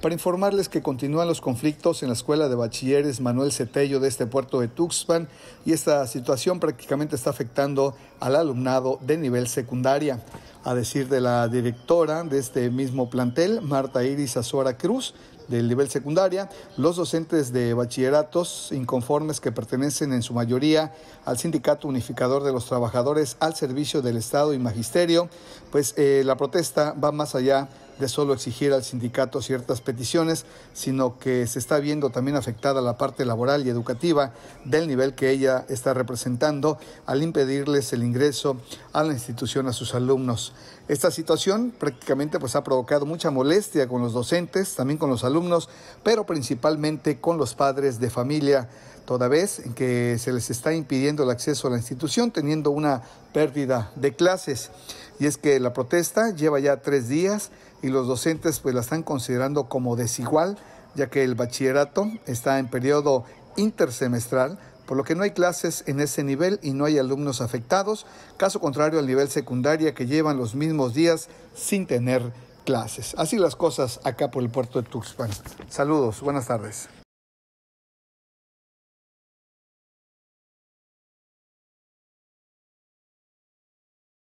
para informarles que continúan los conflictos en la escuela de bachilleres Manuel Cetello de este puerto de Tuxpan y esta situación prácticamente está afectando al alumnado de nivel secundaria. A decir de la directora de este mismo plantel, Marta Iris Azuara Cruz, del nivel secundaria, los docentes de bachilleratos inconformes que pertenecen en su mayoría al Sindicato Unificador de los Trabajadores al servicio del Estado y Magisterio, pues eh, la protesta va más allá de solo exigir al sindicato ciertas peticiones, sino que se está viendo también afectada la parte laboral y educativa del nivel que ella está representando al impedirles el ingreso a la institución a sus alumnos. Esta situación prácticamente pues ha provocado mucha molestia con los docentes, también con los alumnos, pero principalmente con los padres de familia toda vez que se les está impidiendo el acceso a la institución, teniendo una pérdida de clases. Y es que la protesta lleva ya tres días y los docentes pues la están considerando como desigual, ya que el bachillerato está en periodo intersemestral, por lo que no hay clases en ese nivel y no hay alumnos afectados, caso contrario al nivel secundaria que llevan los mismos días sin tener clases. Así las cosas acá por el puerto de Tuxpan. Saludos, buenas tardes.